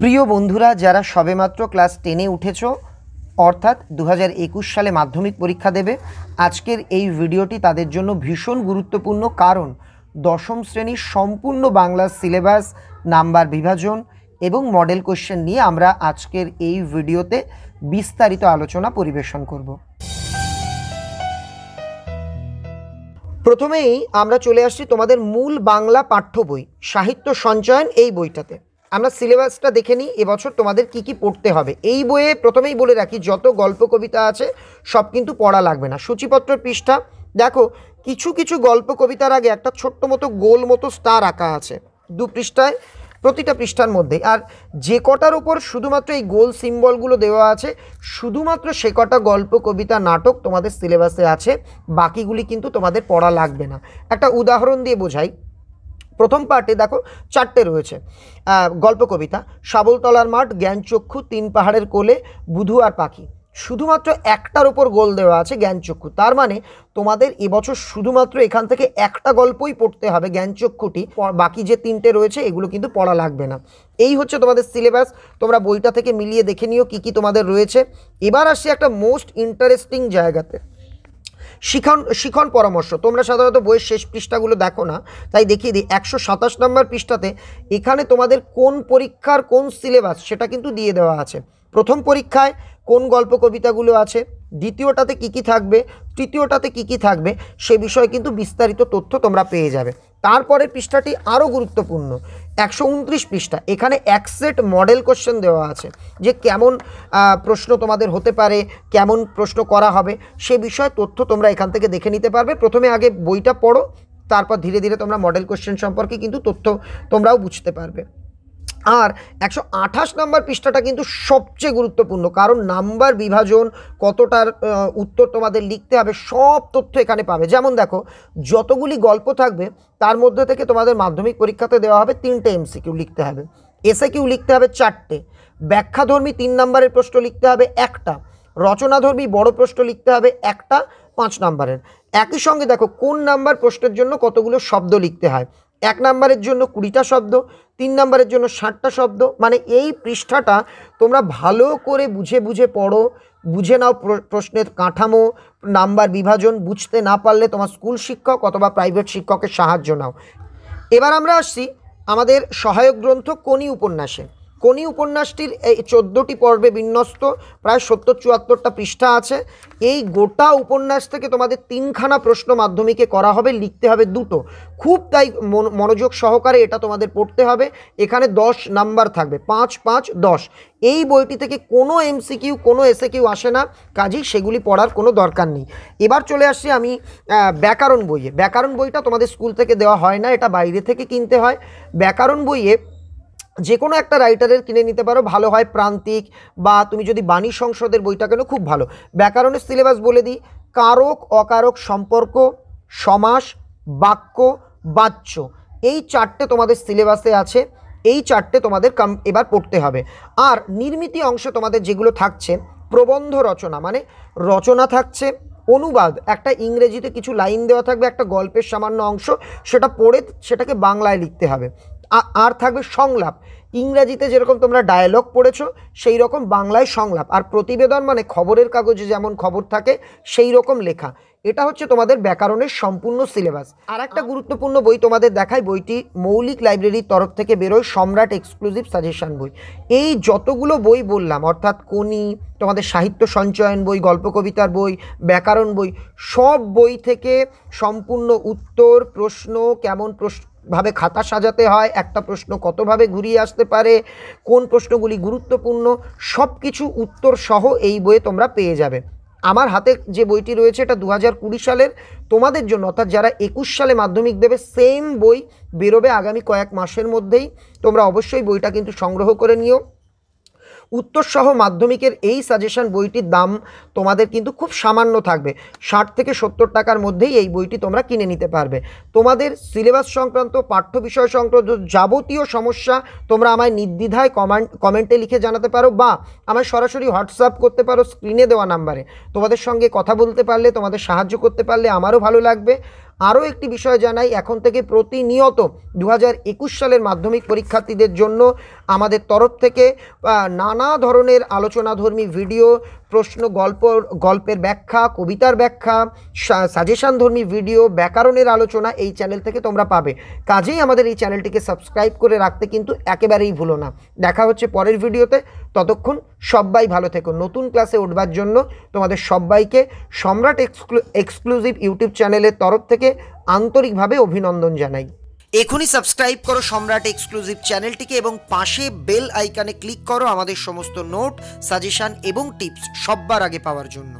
প্রিয় বন্ধুরা যারা সবেমাত্র ক্লাস টেনে উঠেছ অর্থাৎ দু সালে মাধ্যমিক পরীক্ষা দেবে আজকের এই ভিডিওটি তাদের জন্য ভীষণ গুরুত্বপূর্ণ কারণ দশম শ্রেণীর সম্পূর্ণ বাংলা সিলেবাস নাম্বার বিভাজন এবং মডেল কোশ্চেন নিয়ে আমরা আজকের এই ভিডিওতে বিস্তারিত আলোচনা পরিবেশন করব প্রথমেই আমরা চলে আসছি তোমাদের মূল বাংলা পাঠ্য বই সাহিত্য সঞ্চয়ন এই বইটাতে আমরা সিলেবাসটা দেখে নিই এবছর তোমাদের কি কি পড়তে হবে এই বইয়ে প্রথমেই বলে রাখি যত গল্প কবিতা আছে সব কিন্তু পড়া লাগবে না সূচিপত্র পৃষ্ঠা দেখো কিছু কিছু গল্প কবিতার আগে একটা ছোট্ট মতো গোল মতো স্টার আঁকা আছে দু পৃষ্ঠায় প্রতিটা পৃষ্ঠার মধ্যে আর যে কটার ওপর শুধুমাত্র এই গোল সিম্বলগুলো দেওয়া আছে শুধুমাত্র সে কটা গল্প কবিতা নাটক তোমাদের সিলেবাসে আছে বাকিগুলি কিন্তু তোমাদের পড়া লাগবে না একটা উদাহরণ দিয়ে বোঝাই প্রথম পার্টে দেখো চারটে রয়েছে গল্প কবিতা সাবলতলার মাঠ জ্ঞানচক্ষু তিন পাহাড়ের কোলে বুধু আর পাখি শুধুমাত্র একটার ওপর গোল দেওয়া আছে জ্ঞানচক্ষু তার মানে তোমাদের এবছর শুধুমাত্র এখান থেকে একটা গল্পই পড়তে হবে জ্ঞানচক্ষুটি বাকি যে তিনটে রয়েছে এগুলো কিন্তু পড়া লাগবে না এই হচ্ছে তোমাদের সিলেবাস তোমরা বইটা থেকে মিলিয়ে দেখে নিও কী কী তোমাদের রয়েছে এবার আসি একটা মোস্ট ইন্টারেস্টিং জায়গাতে শিখন শিখন পরামর্শ তোমরা সাধারণত বইয়ের শেষ পৃষ্ঠাগুলো দেখো না তাই দেখিয়ে দিই একশো সাতাশ নম্বর পৃষ্ঠাতে এখানে তোমাদের কোন পরীক্ষার কোন সিলেবাস সেটা কিন্তু দিয়ে দেওয়া আছে প্রথম পরীক্ষায় কোন গল্প কবিতাগুলো আছে দ্বিতীয়টাতে কি কি থাকবে তৃতীয়টাতে কি কি থাকবে সে বিষয়ে কিন্তু বিস্তারিত তথ্য তোমরা পেয়ে যাবে তারপরে পৃষ্ঠাটি আরও গুরুত্বপূর্ণ একশো উনত্রিশ পৃষ্ঠা এখানে অ্যাকসেট মডেল কোশ্চেন দেওয়া আছে যে কেমন প্রশ্ন তোমাদের হতে পারে কেমন প্রশ্ন করা হবে সে বিষয়ে তথ্য তোমরা এখান থেকে দেখে নিতে পারবে প্রথমে আগে বইটা পড়ো তারপর ধীরে ধীরে তোমরা মডেল কোশ্চেন সম্পর্কে কিন্তু তথ্য তোমরাও বুঝতে পারবে আর একশো আঠাশ নাম্বার পৃষ্ঠাটা কিন্তু সবচেয়ে গুরুত্বপূর্ণ কারণ নাম্বার বিভাজন কতটার উত্তর তোমাদের লিখতে হবে সব তথ্য এখানে পাবে যেমন দেখো যতগুলি গল্প থাকবে তার মধ্যে থেকে তোমাদের মাধ্যমিক পরীক্ষাতে দেওয়া হবে তিনটে এমসিকিউ লিখতে হবে এসে কিউ লিখতে হবে চারটে ব্যাখ্যাধর্মী তিন নাম্বারের প্রশ্ন লিখতে হবে একটা রচনাধর্মী বড় প্রশ্ন লিখতে হবে একটা পাঁচ নাম্বারের একই সঙ্গে দেখো কোন নাম্বার প্রশ্নের জন্য কতগুলো শব্দ লিখতে হয় এক নম্বরের জন্য কুড়িটা শব্দ তিন নম্বরের জন্য ষাটটা শব্দ মানে এই পৃষ্ঠাটা তোমরা ভালো করে বুঝে বুঝে পড়ো বুঝে নাও প্রশ্নের কাঠামো নাম্বার বিভাজন বুঝতে না পারলে তোমার স্কুল শিক্ষক অথবা প্রাইভেট শিক্ষকের সাহায্য নাও এবার আমরা আসছি আমাদের সহায়ক গ্রন্থ কোনি উপন্যাসে কোনি উপন্যাসটির এই চোদ্দোটি পর্বে বিন্যস্ত প্রায় সত্তর চুয়াত্তরটা পৃষ্ঠা আছে এই গোটা উপন্যাস থেকে তোমাদের তিনখানা প্রশ্ন মাধ্যমিকে করা হবে লিখতে হবে দুটো খুব তাই মনোযোগ সহকারে এটা তোমাদের পড়তে হবে এখানে দশ নাম্বার থাকবে পাঁচ পাঁচ দশ এই বইটি থেকে কোনো এমসিকিউ কোনো এসে কিউ আসে না কাজেই সেগুলি পড়ার কোনো দরকার নেই এবার চলে আসছি আমি ব্যাকরণ বইয়ে ব্যাকরণ বইটা তোমাদের স্কুল থেকে দেওয়া হয় না এটা বাইরে থেকে কিনতে হয় ব্যাকরণ বইয়ে যে কোনো একটা রাইটারের কিনে নিতে পারো ভালো হয় প্রান্তিক বা তুমি যদি বাণী সংসদের বইটা কেন খুব ভালো ব্যাকরণের সিলেবাস বলে দিই কারক অকারক সম্পর্ক সমাস বাক্য বাচ্য এই চারটে তোমাদের সিলেবাসে আছে এই চারটে তোমাদের কাম এবার পড়তে হবে আর নির্মিতি অংশ তোমাদের যেগুলো থাকছে প্রবন্ধ রচনা মানে রচনা থাকছে অনুবাদ একটা ইংরেজিতে কিছু লাইন দেওয়া থাকবে একটা গল্পের সামান্য অংশ সেটা পড়ে সেটাকে বাংলায় লিখতে হবে আর থাকবে সংলাপ ইংরাজিতে যেরকম তোমরা ডায়ালগ পড়েছো সেই রকম বাংলায় সংলাপ আর প্রতিবেদন মানে খবরের কাগজে যেমন খবর থাকে সেই রকম লেখা এটা হচ্ছে তোমাদের ব্যাকরণের সম্পূর্ণ সিলেবাস আর একটা গুরুত্বপূর্ণ বই তোমাদের দেখায় বইটি মৌলিক লাইব্রেরির তরফ থেকে বেরোয় সম্রাট এক্সক্লুসিভ সাজেশন বই এই যতগুলো বই বললাম অর্থাৎ কোনি তোমাদের সাহিত্য সঞ্চয়ন বই গল্প কবিতার বই ব্যাকরণ বই সব বই থেকে সম্পূর্ণ উত্তর প্রশ্ন কেমন প্রশ্ন ভাবে খাতা সাজাতে হয় একটা প্রশ্ন কতভাবে ঘুরিয়ে আসতে পারে কোন প্রশ্নগুলি গুরুত্বপূর্ণ সব কিছু উত্তর সহ এই বইয়ে তোমরা পেয়ে যাবে আমার হাতে যে বইটি রয়েছে এটা দু সালের তোমাদের জন্য অর্থাৎ যারা একুশ সালে মাধ্যমিক দেবে সেম বই বেরোবে আগামী কয়েক মাসের মধ্যেই তোমরা অবশ্যই বইটা কিন্তু সংগ্রহ করে নিও উত্তরসহ মাধ্যমিকের এই সাজেশন বইটির দাম তোমাদের কিন্তু খুব সামান্য থাকবে ষাট থেকে সত্তর টাকার মধ্যেই এই বইটি তোমরা কিনে নিতে পারবে তোমাদের সিলেবাস সংক্রান্ত পাঠ্য বিষয় সংক্রান্ত যাবতীয় সমস্যা তোমরা আমায় নির্দ্বিধায় কমেন্ট কমেন্টে লিখে জানাতে পারো বা আমায় সরাসরি হোয়াটসঅ্যাপ করতে পারো স্ক্রিনে দেওয়া নাম্বারে তোমাদের সঙ্গে কথা বলতে পারলে তোমাদের সাহায্য করতে পারলে আমারও ভালো লাগবে আরও একটি বিষয় জানাই এখন থেকে প্রতিনিয়ত দু সালের মাধ্যমিক পরীক্ষার্থীদের জন্য আমাদের তরফ থেকে নানা ধরনের আলোচনাধর্মী ভিডিও প্রশ্ন গল্প গল্পের ব্যাখ্যা কবিতার ব্যাখ্যা সাজেশনধর্মী ভিডিও ব্যাকরণের আলোচনা এই চ্যানেল থেকে তোমরা পাবে কাজেই আমাদের এই চ্যানেলটিকে সাবস্ক্রাইব করে রাখতে কিন্তু একেবারেই ভুলো না দেখা হচ্ছে পরের ভিডিওতে ততক্ষণ সবাই ভালো থেকো নতুন ক্লাসে উঠবার জন্য তোমাদের সবাইকে সম্রাট এক্সক্লুসিভ ইউটিউব চ্যানেলের তরফ থেকে আন্তরিকভাবে অভিনন্দন জানাই এখনই সাবস্ক্রাইব করো সম্রাট এক্সক্লুসিভ চ্যানেলটিকে এবং পাশে বেল আইকানে ক্লিক করো আমাদের সমস্ত নোট সাজেশান এবং টিপস সববার আগে পাওয়ার জন্য